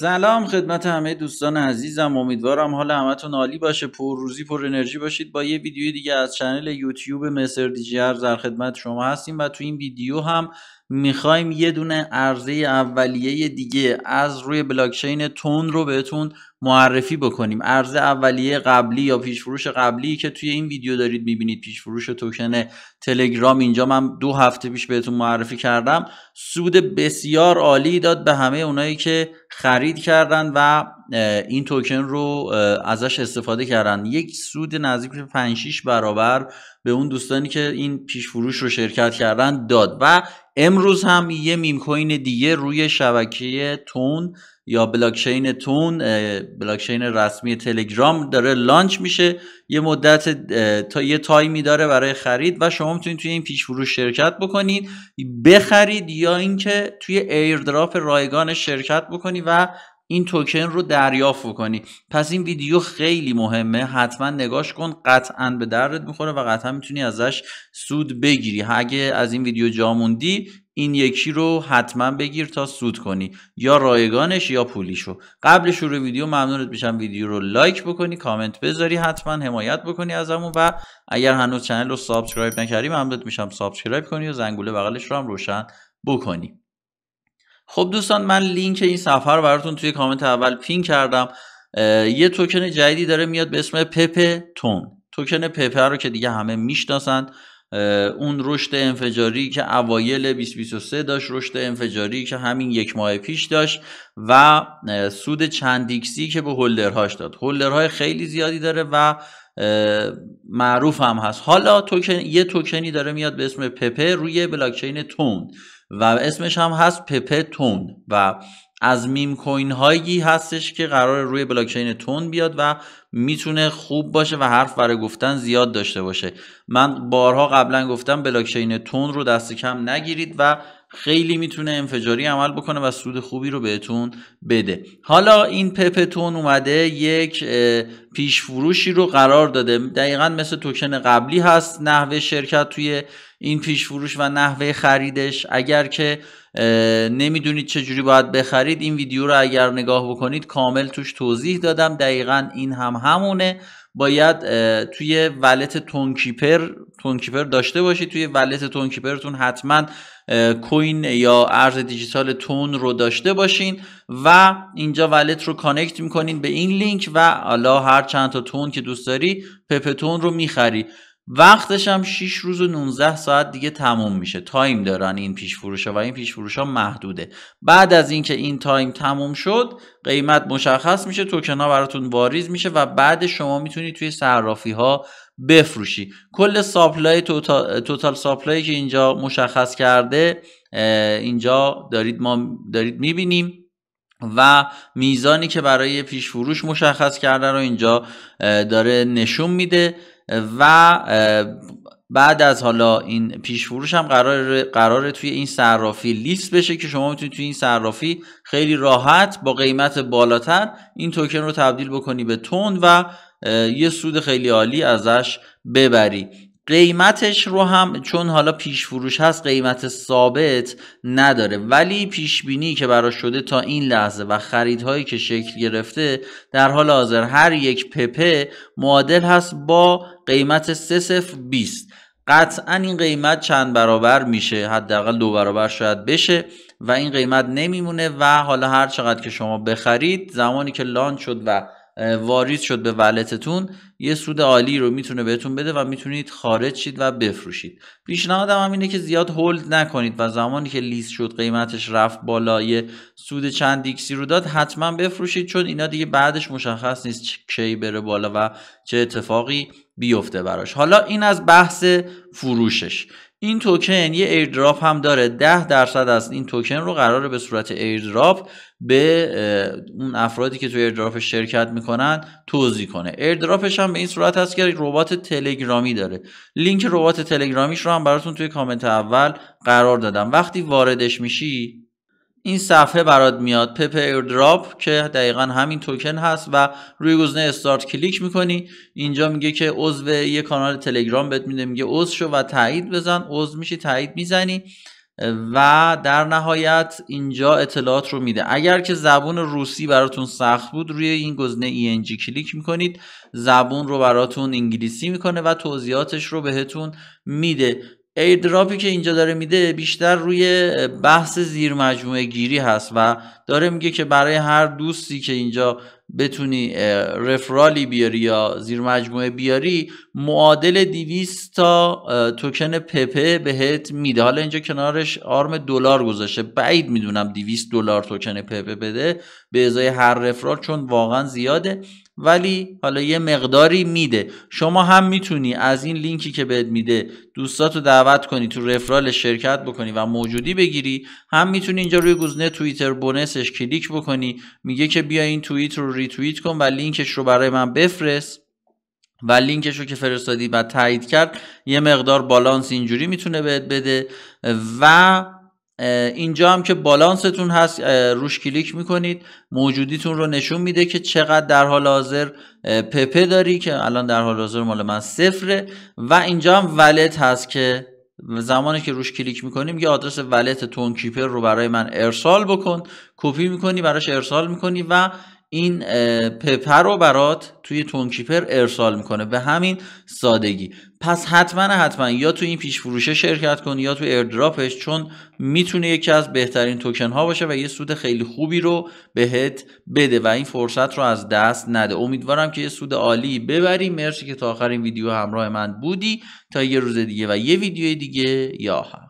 سلام خدمت همه دوستان عزیزم امیدوارم حال همتون عالی باشه پر روزی پر انرژی باشید با یه ویدیو دیگه از چنل یوتیوب مصر دیجی در خدمت شما هستیم و تو این ویدیو هم میخوایم یه دونه عرضه اولیه دیگه از روی بلاکچین تون رو بهتون معرفی بکنیم عرضه اولیه قبلی یا پیش فروش قبلی که توی این ویدیو دارید میبینید فروش توکن تلگرام اینجا من دو هفته پیش بهتون معرفی کردم سود بسیار عالی داد به همه اونایی که خرید کردن و این توکن رو ازش استفاده کردن یک سود نزدیک به 5 برابر به اون دوستانی که این پیش فروش رو شرکت کردن داد و امروز هم یه میم کوین دیگه روی شبکه تون یا بلاکچین تون بلاکچین رسمی تلگرام داره لانچ میشه یه مدت تا یه تایمی داره برای خرید و شما میتونید توی این پیش فروش شرکت بکنید بخرید یا اینکه توی ایردراپ رایگان شرکت بکنید و این توکن رو دریافت بکنی پس این ویدیو خیلی مهمه حتما نگاش کن قطعا به درد میخوره و قطعا میتونی ازش سود بگیری اگه از این ویدیو جا موندی این یکی رو حتما بگیر تا سود کنی یا رایگانش یا پولیشو قبل شروع ویدیو ممنونت میشم ویدیو رو لایک بکنی کامنت بذاری حتما حمایت بکنی ازمون و اگر هنوز چنل رو سابسکرایب نکردی ممنونت میشم سابسکرایب کنی و زنگوله بغلش رو هم روشن بکنی خب دوستان من لینک این سفر براتون توی کامنت اول پین کردم یه توکن جدیدی داره میاد به اسم پپ تون توکن پپه رو که دیگه همه میشناسند اون رشد انفجاری که اوایل 2023 داشت رشد انفجاری که همین یک ماه پیش داشت و سود چندیکسی که به هولدرهاش داد هولدرهای خیلی زیادی داره و معروف هم هست حالا توکن یه توکنی داره میاد به اسم پپه روی بلاکچین تون و اسمش هم هست پپه تون و از میم کوین هایی هستش که قرار روی بلاکچین تون بیاد و میتونه خوب باشه و حرف برای گفتن زیاد داشته باشه من بارها قبلا گفتم بلاکچین تون رو دست کم نگیرید و خیلی میتونه انفجاری عمل بکنه و سود خوبی رو بهتون بده حالا این پپتون اومده یک پیش فروشی رو قرار داده دقیقا مثل توکن قبلی هست نحوه شرکت توی این پیش فروش و نحوه خریدش اگر که نمیدونید چجوری باید بخرید این ویدیو رو اگر نگاه بکنید کامل توش توضیح دادم دقیقا این هم همونه باید توی ولت تونکیپر تونکیپر داشته باشید توی ولت تونکیپرتون حتما کوین یا ارز دیجیتال تون رو داشته باشین و اینجا ولت رو کانکت میکنین به این لینک و حالا هر چند تا تون که دوست داری پپتون رو میخری وقتش هم 6 روز و 19 ساعت دیگه تموم میشه تایم دارن این پیش فروش ها و این پیش فروش ها محدوده بعد از اینکه این تایم تموم شد قیمت مشخص میشه توکن ها براتون واریز میشه و بعد شما میتونید توی صرافی ها بفروشی کل ساپلای توتال, توتال که اینجا مشخص کرده اینجا دارید ما دارید میبینیم و میزانی که برای پیش فروش مشخص کرده رو اینجا داره نشون میده و بعد از حالا این پیش فروش هم قرار قراره توی این صرافی لیست بشه که شما میتونید توی این صرافی خیلی راحت با قیمت بالاتر این توکن رو تبدیل بکنی به تون و یه سود خیلی عالی ازش ببری قیمتش رو هم چون حالا پیش فروش هست قیمت ثابت نداره ولی پیش بینی که براش شده تا این لحظه و خریدهایی که شکل گرفته در حال حاضر هر یک پپه معادل هست با قیمت 3020 قطعا این قیمت چند برابر میشه حداقل دو برابر شاید بشه و این قیمت نمیمونه و حالا هر چقدر که شما بخرید زمانی که لانچ شد و واریز شد به ولتتون یه سود عالی رو میتونه بهتون بده و میتونید خارج شید و بفروشید پیشنهادم هم اینه که زیاد هولد نکنید و زمانی که لیست شد قیمتش رفت بالای سود چند دیکسی رو داد حتما بفروشید چون اینا دیگه بعدش مشخص نیست کی بره بالا و چه اتفاقی بیفته براش حالا این از بحث فروشش این توکن یه ایردراپ هم داره 10 درصد از این توکن رو قراره به صورت ایردراپ به اون افرادی که تو ایردراپ شرکت میکنن توضیح کنه ایردراپش هم به این صورت هست که ربات تلگرامی داره لینک ربات تلگرامیش رو هم براتون توی کامنت اول قرار دادم وقتی واردش میشی این صفحه برات میاد پپ ایردراپ که دقیقا همین توکن هست و روی گزینه استارت کلیک میکنی اینجا میگه که عضو یه کانال تلگرام بهت میده میگه عضو شو و تایید بزن عضو میشی تایید میزنی و در نهایت اینجا اطلاعات رو میده اگر که زبون روسی براتون سخت بود روی این گزینه ENG کلیک میکنید زبون رو براتون انگلیسی میکنه و توضیحاتش رو بهتون میده ایردراپی که اینجا داره میده بیشتر روی بحث زیر مجموعه گیری هست و داره میگه که برای هر دوستی که اینجا بتونی رفرالی بیاری یا زیر مجموعه بیاری معادل 200 تا توکن پپه بهت میده حالا اینجا کنارش آرم دلار گذاشته بعید میدونم 200 دلار توکن پپه بده به ازای هر رفرال چون واقعا زیاده ولی حالا یه مقداری میده شما هم میتونی از این لینکی که بهت میده دوستاتو دعوت کنی تو رفرال شرکت بکنی و موجودی بگیری هم میتونی اینجا روی گزینه توییتر بونسش کلیک بکنی میگه که بیا این توییت رو ریتویت کن و لینکش رو برای من بفرست و لینکش رو که فرستادی و تایید کرد یه مقدار بالانس اینجوری میتونه بهت بده و اینجا هم که بالانستون هست روش کلیک میکنید موجودیتون رو نشون میده که چقدر در حال حاضر پپه داری که الان در حال حاضر مال من صفره و اینجا هم ولت هست که زمانی که روش کلیک میکنیم یه آدرس ولت تون کیپر رو برای من ارسال بکن کپی میکنی براش ارسال میکنی و این پپر رو برات توی تونکیپر ارسال میکنه به همین سادگی پس حتما حتما یا توی این پیش فروشه شرکت کن یا توی ایردراپش چون میتونه یکی از بهترین توکن ها باشه و یه سود خیلی خوبی رو بهت بده و این فرصت رو از دست نده امیدوارم که یه سود عالی ببری مرسی که تا این ویدیو همراه من بودی تا یه روز دیگه و یه ویدیو دیگه یا هم